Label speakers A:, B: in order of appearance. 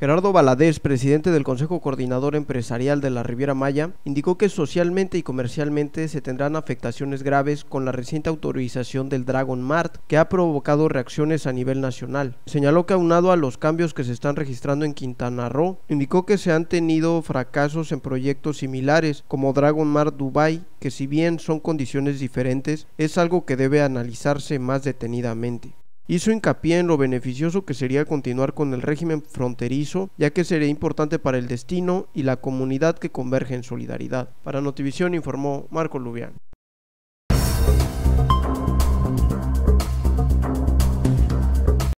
A: Gerardo Baladés, presidente del Consejo Coordinador Empresarial de la Riviera Maya, indicó que socialmente y comercialmente se tendrán afectaciones graves con la reciente autorización del Dragon Mart, que ha provocado reacciones a nivel nacional. Señaló que aunado a los cambios que se están registrando en Quintana Roo, indicó que se han tenido fracasos en proyectos similares como Dragon Mart Dubai, que si bien son condiciones diferentes, es algo que debe analizarse más detenidamente. Hizo hincapié en lo beneficioso que sería continuar con el régimen fronterizo, ya que sería importante para el destino y la comunidad que converge en solidaridad. Para Notivisión informó Marco Lubián.